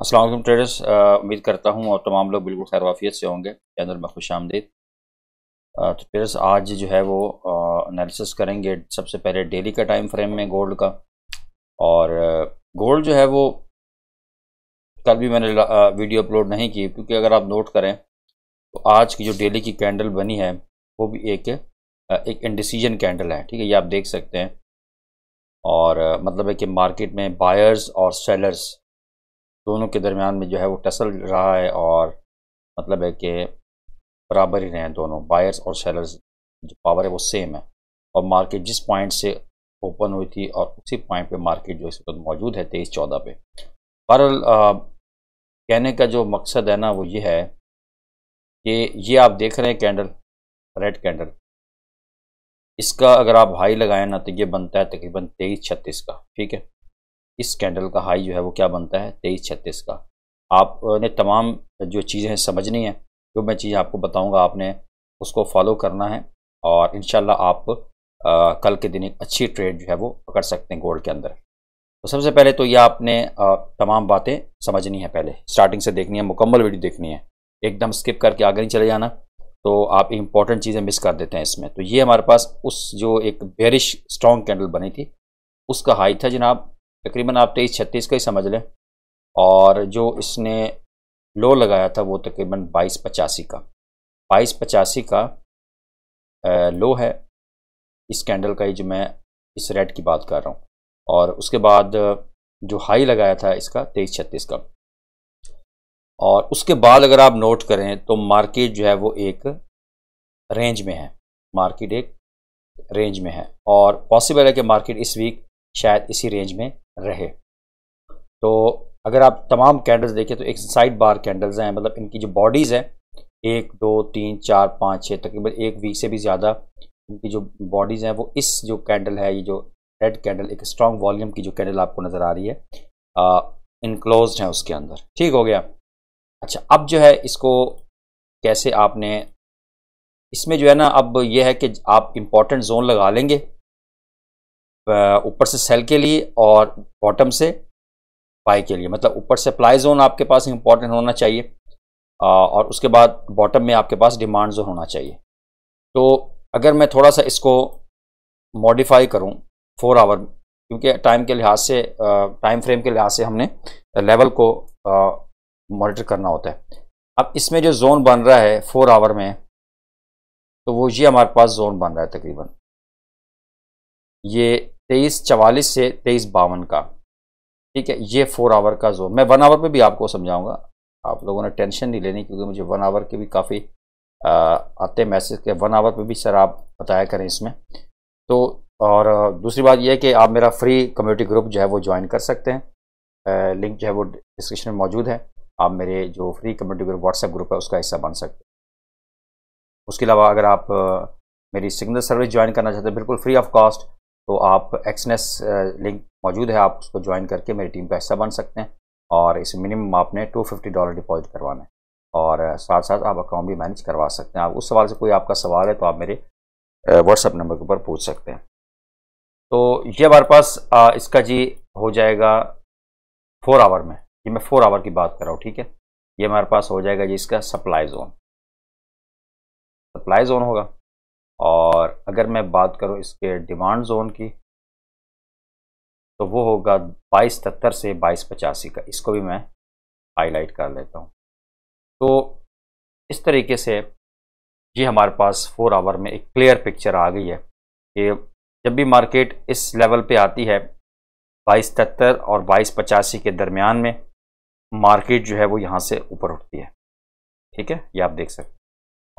Aslam traders उम्मीद करता हूँ और तमाम लोग बिल्कुल खैर वाफियत से होंगे चैनल में खुश आमदीद तो ट्रेडर्स आज जो है वो एनालिसिस करेंगे सबसे पहले डेली का टाइम फ्रेम में गोल्ड का और गोल्ड जो है वो कल भी मैंने वीडियो अपलोड नहीं की क्योंकि अगर आप नोट करें तो आज की जो डेली की कैंडल बनी है वो भी एक एक इंडिसीजन कैंडल है ठीक है ये आप देख सकते हैं और मतलब है कि मार्केट में बायर्स और सेलर्स दोनों के दरमियान में जो है वो टसल रहा है और मतलब है कि बराबर ही रहे हैं दोनों बायर्स और सेलर्स जो पावर है वो सेम है और मार्केट जिस पॉइंट से ओपन हुई थी और उसी पॉइंट पे मार्केट जो इस वक्त मौजूद है तेईस चौदह पे पर कहने का जो मकसद है ना वो ये है कि ये आप देख रहे हैं कैंडल रेड कैंडल इसका अगर आप हाई लगाएं ना तो ये बनता है तकरीबन तेईस छत्तीस का ठीक है इस कैंडल का हाई जो है वो क्या बनता है तेईस छत्तीस का आपने तमाम जो चीज़ें हैं समझनी है जो मैं चीज़ आपको बताऊंगा आपने उसको फॉलो करना है और इन आप कल के दिन एक अच्छी ट्रेड जो है वो पकड़ सकते हैं गोल्ड के अंदर तो सबसे पहले तो ये आपने तमाम बातें समझनी है पहले स्टार्टिंग से देखनी है मुकम्मल वीडियो देखनी है एकदम स्किप करके आगे नहीं चले जाना तो आप इंपॉर्टेंट चीज़ें मिस कर देते हैं इसमें तो ये हमारे पास उस जो एक बेरिश स्ट्रॉन्ग कैंडल बनी थी उसका हाई था जनाब तकरीबन आप तेईस छत्तीस का ही समझ लें और जो इसने लो लगाया था वो तकरीबन बाईस पचासी का बाईस पचासी का लो है इस कैंडल का ही जो मैं इस रेड की बात कर रहा हूँ और उसके बाद जो हाई लगाया था इसका तेईस छत्तीस का और उसके बाद अगर आप नोट करें तो मार्केट जो है वो एक रेंज में है मार्केट एक रेंज में है और पॉसिबल है कि मार्केट इस वीक शायद इसी रेंज में रहे तो अगर आप तमाम कैंडल्स देखें तो एक साइड बार कैंडल्स हैं मतलब इनकी जो बॉडीज़ हैं एक दो तीन चार पाँच छः तकरीबन एक वीक से भी ज़्यादा इनकी जो बॉडीज़ हैं वो इस जो कैंडल है ये जो रेड कैंडल एक स्ट्रॉन्ग वॉल्यूम की जो कैंडल आपको नज़र आ रही है इनक्लोज है उसके अंदर ठीक हो गया अच्छा अब जो है इसको कैसे आपने इसमें जो है ना अब यह है कि आप इम्पॉर्टेंट जोन लगा लेंगे ऊपर से सेल के लिए और बॉटम से बाय के लिए मतलब ऊपर से प्लाई जोन आपके पास इंपॉर्टेंट होना चाहिए और उसके बाद बॉटम में आपके पास डिमांड जोन होना चाहिए तो अगर मैं थोड़ा सा इसको मॉडिफाई करूं फोर आवर क्योंकि टाइम के लिहाज से टाइम फ्रेम के लिहाज से हमने लेवल को मॉनिटर करना होता है अब इसमें जो जोन बन रहा है फोर आवर में तो वो ये हमारे पास जोन बन रहा है तकरीबन ये तेईस चवालीस से तेईस बावन का ठीक है ये फोर आवर का जोन मैं वन आवर पे भी आपको समझाऊंगा आप लोगों ने टेंशन नहीं लेनी क्योंकि मुझे वन आवर के भी काफ़ी आते मैसेज के वन आवर पे भी सर आप बताया करें इसमें तो और दूसरी बात यह है कि आप मेरा फ्री कम्युनिटी ग्रुप जो है वो ज्वाइन कर सकते हैं लिंक जो है वो डिस्क्रिप्शन में मौजूद है आप मेरे जो free community group WhatsApp group है उसका हिस्सा बन सकते हैं उसके अलावा अगर आप मेरी सिग्नल सर्विस ज्वाइन करना चाहते हैं बिल्कुल फ्री ऑफ कॉस्ट तो आप एक्सनेस लिंक मौजूद है आप उसको ज्वाइन करके मेरी टीम का हिस्सा बन सकते हैं और इस मिनिमम आपने टू फिफ्टी डॉलर डिपॉजिट करवाना है और साथ साथ आप अकाउंट भी मैनेज करवा सकते हैं आप उस सवाल से कोई आपका सवाल है तो आप मेरे व्हाट्सअप नंबर के ऊपर पूछ सकते हैं तो ये हमारे पास इसका जी हो जाएगा फोर आवर में ये मैं फोर आवर की बात कर रहा हूँ ठीक है ये हमारे पास हो जाएगा जी इसका सप्लाई जोन सप्लाई जोन होगा और अगर मैं बात करूँ इसके डिमांड जोन की तो वो होगा बाईस सत्तर से बाईस पचासी का इसको भी मैं हाईलाइट कर लेता हूँ तो इस तरीके से ये हमारे पास फोर आवर में एक क्लियर पिक्चर आ गई है कि जब भी मार्केट इस लेवल पे आती है बाईस सत्तर और बाईस पचासी के दरमियान में मार्केट जो है वो यहाँ से ऊपर उठती है ठीक है ये आप देख सकते हैं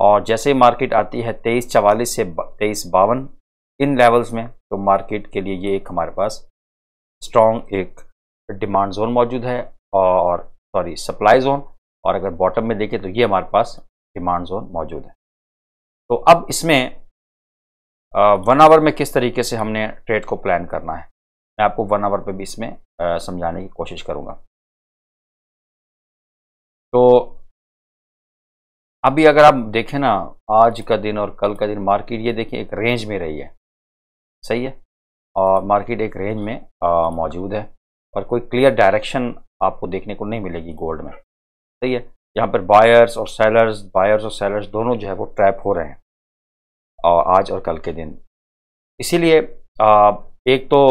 और जैसे ही मार्केट आती है तेईस चवालीस से तेईस बावन इन लेवल्स में तो मार्केट के लिए ये एक हमारे पास स्ट्रॉन्ग एक डिमांड जोन मौजूद है और सॉरी सप्लाई जोन और अगर बॉटम में देखें तो ये हमारे पास डिमांड जोन मौजूद है तो अब इसमें वन आवर में किस तरीके से हमने ट्रेड को प्लान करना है मैं आपको वन आवर पे भी इसमें समझाने की कोशिश करूँगा तो अभी अगर आप देखें ना आज का दिन और कल का दिन मार्केट ये देखिए एक रेंज में रही है सही है और मार्केट एक रेंज में मौजूद है और कोई क्लियर डायरेक्शन आपको देखने को नहीं मिलेगी गोल्ड में सही है यहाँ पर बायर्स और सेलर्स बायर्स और सेलर्स दोनों जो है वो ट्रैप हो रहे हैं और आज और कल के दिन इसीलिए एक तो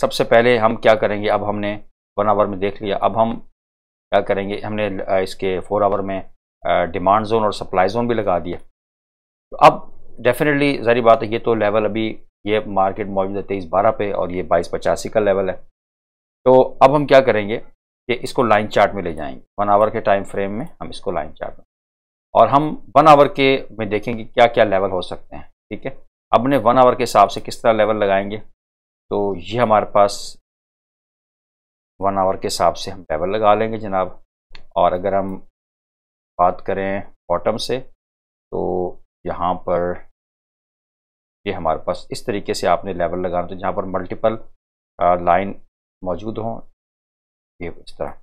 सबसे पहले हम क्या करेंगे अब हमने वन आवर में देख लिया अब हम क्या करेंगे हमने इसके फोर आवर में डिमांड जोन और सप्लाई जोन भी लगा दिया तो अब डेफिनेटली ज़ारी बात है ये तो लेवल अभी ये मार्केट मौजूद है तेईस बारह पे और ये बाईस पचासी का लेवल है तो अब हम क्या करेंगे कि इसको लाइन चार्ट में ले जाएंगे वन आवर के टाइम फ्रेम में हम इसको लाइन चार्ट में और हम वन आवर के में देखेंगे क्या क्या लेवल हो सकते हैं ठीक है अपने वन आवर के हिसाब से किस तरह लेवल लगाएंगे तो ये हमारे पास वन आवर के हिसाब से हम लेवल लगा लेंगे जनाब और अगर हम बात करें बॉटम से तो यहाँ पर ये हमारे पास इस तरीके से आपने लेवल लगाना तो जहाँ पर मल्टीपल लाइन मौजूद हों ये इस तरह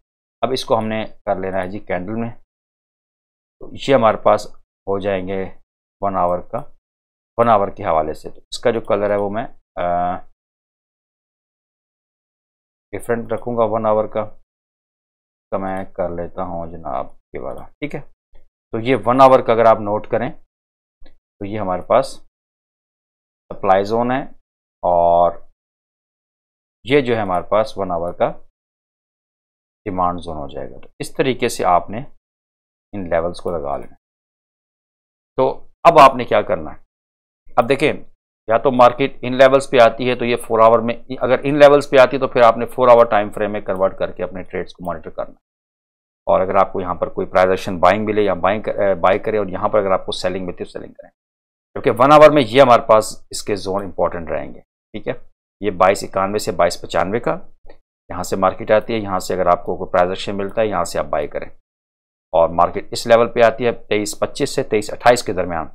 अब इसको हमने कर लेना है जी कैंडल में तो ये हमारे पास हो जाएंगे वन आवर का वन आवर के हवाले से तो इसका जो कलर है वो मैं डिफरेंट रखूँगा वन आवर का तो मैं कर लेता हूँ जनाब ये वाला ठीक है तो ये वन आवर का अगर आप नोट करें तो ये हमारे पास सप्लाई जोन है और ये जो है हमारे पास वन आवर का डिमांड जोन हो जाएगा तो इस तरीके से आपने इन लेवल्स को लगा लेना तो अब आपने क्या करना है अब देखें या तो मार्केट इन लेवल्स पे आती है तो ये फोर आवर में अगर इन लेवल्स पे आती है तो फिर आपने फोर आवर टाइम फ्रेम में कन्वर्ट करके अपने ट्रेड्स को मॉनिटर करना और अगर आपको यहाँ पर कोई प्राइजेशन बाइंग मिले या बाइंग बाई करें और यहाँ पर अगर आपको सेलिंग मिलती है सेलिंग तो करें क्योंकि वन आवर में ये हमारे पास इसके जोन इंपॉर्टेंट रहेंगे ठीक है ये बाईस इक्यानवे से बाईस पचानवे का यहाँ से मार्केट आती है यहाँ से अगर आपको कोई प्राइजेशन मिलता है यहाँ से आप बाई करें और मार्केट इस लेवल पर आती है तेईस पच्चीस से तेईस अट्ठाईस के दरमियान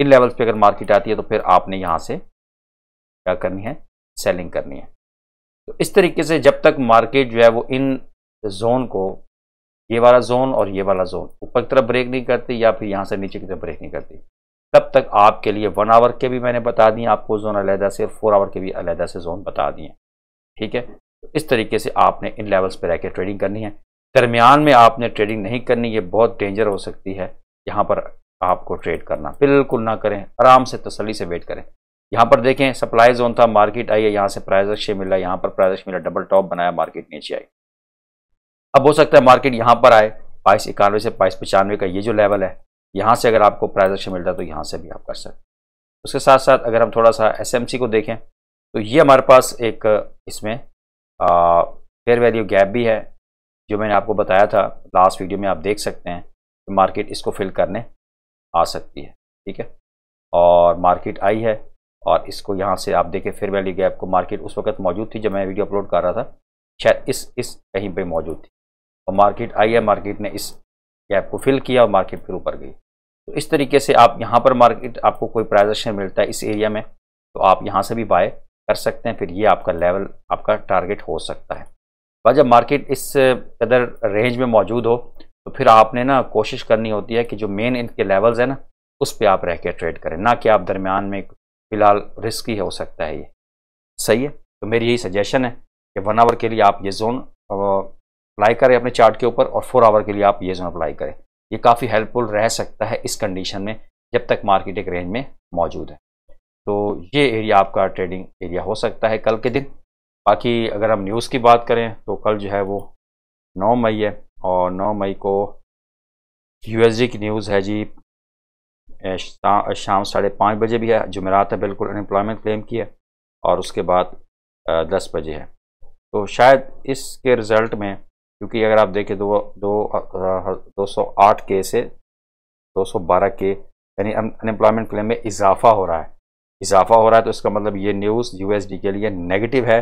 इन लेवल्स पर अगर मार्केट आती है तो फिर आपने यहाँ से क्या करनी है सेलिंग करनी है तो इस तरीके से जब तक मार्केट जो है वो इन जोन को ये वाला जोन और ये वाला जोन ऊपर की तरफ ब्रेक नहीं करती या फिर यहाँ से नीचे की तरफ ब्रेक नहीं करती तब तक आपके लिए वन आवर के भी मैंने बता दिए आपको जोन अलहदा से फोर आवर के भी अलहदा से जोन बता दिए ठीक है तो इस तरीके से आपने इन लेवल्स पर रहकर ट्रेडिंग करनी है दरमियान में आपने ट्रेडिंग नहीं करनी ये बहुत डेंजर हो सकती है यहाँ पर आपको ट्रेड करना बिल्कुल ना करें आराम से तसली से वेट करें यहाँ पर देखें सप्लाई जोन था मार्केट आई है यहाँ से प्राइज मिला यहाँ पर प्राइज मिला डबल टॉप बनाया मार्केट नीचे आई अब हो सकता है मार्केट यहाँ पर आए बाईस इक्यानवे से बाईस पचानवे का ये जो लेवल है यहाँ से अगर आपको प्राइस एक्शन मिलता है तो यहाँ से भी आप कर सकते उसके साथ साथ अगर हम थोड़ा सा एस को देखें तो ये हमारे पास एक इसमें फेयर वैल्यू गैप भी है जो मैंने आपको बताया था लास्ट वीडियो में आप देख सकते हैं कि मार्केट इसको फिल करने आ सकती है ठीक है और मार्केट आई है और इसको यहाँ से आप देखें फेयर वैल्यू गैप को मार्केट उस वक्त मौजूद थी जब मैं वीडियो अपलोड कर रहा था शायद इस इस कहीं पे मौजूद थी और मार्केट आई है मार्केट ने इस गैप को फिल किया और मार्केट फिर ऊपर गई तो इस तरीके से आप यहाँ पर मार्केट आपको कोई प्राइजेशन मिलता है इस एरिया में तो आप यहाँ से भी बाय कर सकते हैं फिर ये आपका लेवल आपका टारगेट हो सकता है और जब मार्केट इस कदर रेंज में मौजूद हो तो फिर आपने ना कोशिश करनी होती है कि जो मेन इनके लेवल्स हैं ना उस पर आप रह के ट्रेड करें ना कि आप दरमियान में फ़िलहाल रिस्क ही हो सकता है ये सही है तो मेरी यही सजेशन है कि वन आवर के लिए आप ये जोन अप्लाई करें अपने चार्ट के ऊपर और फोर आवर के लिए आप ये जोन अप्लाई करें ये काफ़ी हेल्पफुल रह सकता है इस कंडीशन में जब तक मार्केट एक रेंज में मौजूद है तो ये एरिया आपका ट्रेडिंग एरिया हो सकता है कल के दिन बाकी अगर हम न्यूज़ की बात करें तो कल जो है वो नौ मई है और नौ मई को यूएसडी की न्यूज़ है जी शाम साढ़े पाँच बजे भी है जुमेरात है बिल्कुल अनएम्प्लॉयमेंट क्लेम की है और उसके बाद दस बजे है तो शायद इसके रिज़ल्ट में क्योंकि अगर आप देखें दो दो दो सौ आठ के से दो सौ बारह के यानी अनएम्प्लॉयमेंट क्लेम में इजाफा हो रहा है इजाफा हो रहा है तो इसका मतलब ये न्यूज़ यूएसडी के लिए नेगेटिव है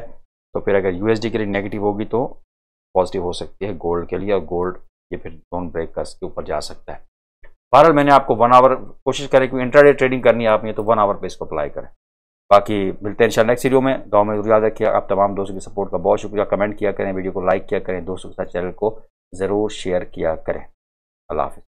तो फिर अगर यू के लिए नेगेटिव होगी तो पॉजिटिव हो सकती है गोल्ड के लिए और गोल्ड ये फिर जोन ब्रेक का इसके ऊपर जा सकता है बहरहाल मैंने आपको वन आवर कोशिश करें कि इंटरडे ट्रेडिंग करनी है आपने तो वन आवर पे इसको अप्लाई करें बाकी मिलते हैं इंशाल्लाह नेक्स्ट वीडियो में गाँव में याद रखिए आप तमाम दोस्तों की सपोर्ट का बहुत शुक्रिया कमेंट किया करें वीडियो को लाइक किया करें दोस्तों के साथ चैनल को ज़रूर शेयर किया करें अल्लाह हाफिज़